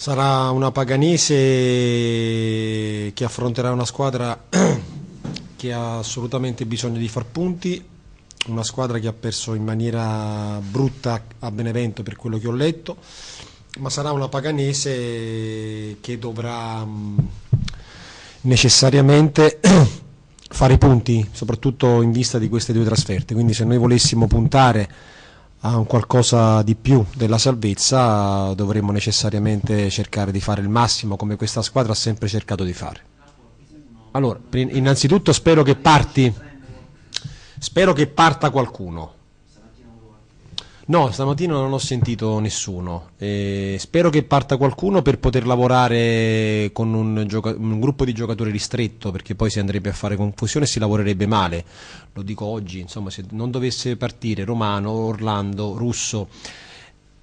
Sarà una Paganese che affronterà una squadra che ha assolutamente bisogno di far punti, una squadra che ha perso in maniera brutta a Benevento per quello che ho letto, ma sarà una Paganese che dovrà mm, necessariamente fare i punti, soprattutto in vista di queste due trasferte. Quindi se noi volessimo puntare a un qualcosa di più della salvezza dovremmo necessariamente cercare di fare il massimo come questa squadra ha sempre cercato di fare. Allora, innanzitutto spero che parti, spero che parta qualcuno No, stamattina non ho sentito nessuno. Eh, spero che parta qualcuno per poter lavorare con un, gioca- un, gruppo di giocatori ristretto, perché poi si andrebbe a fare confusione e si lavorerebbe male. Lo dico oggi, insomma, se non dovesse partire Romano, Orlando, Russo,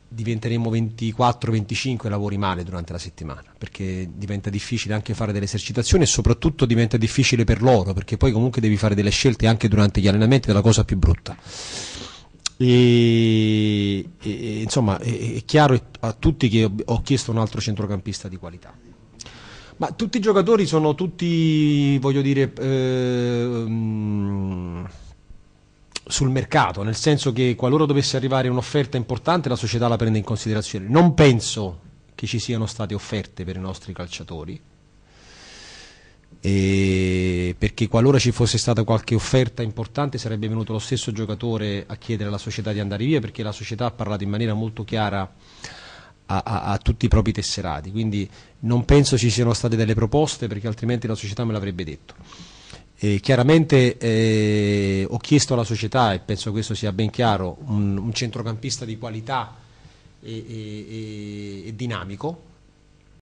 diventeremmo 24-25 lavori male durante la settimana, perché diventa difficile anche fare delle esercitazioni e soprattutto diventa difficile per loro, perché poi comunque devi fare delle scelte anche durante gli allenamenti, è la cosa più brutta. E, e, insomma è, è chiaro a tutti che ho, ho chiesto un altro centrocampista di qualità. Ma tutti i giocatori sono tutti, voglio dire, eh, sul mercato, nel senso che qualora dovesse arrivare un'offerta importante la società la prende in considerazione. Non penso che ci siano state offerte per i nostri calciatori. E perché qualora ci fosse stata qualche offerta importante sarebbe venuto lo stesso giocatore a chiedere alla società di andare via perché la società ha parlato in maniera molto chiara a, a, a, tutti i propri tesserati, quindi non penso ci siano state delle proposte perché altrimenti la società me l'avrebbe detto. E chiaramente eh, ho chiesto alla società, e penso questo sia ben chiaro, un, un centrocampista di qualità e, e, e dinamico,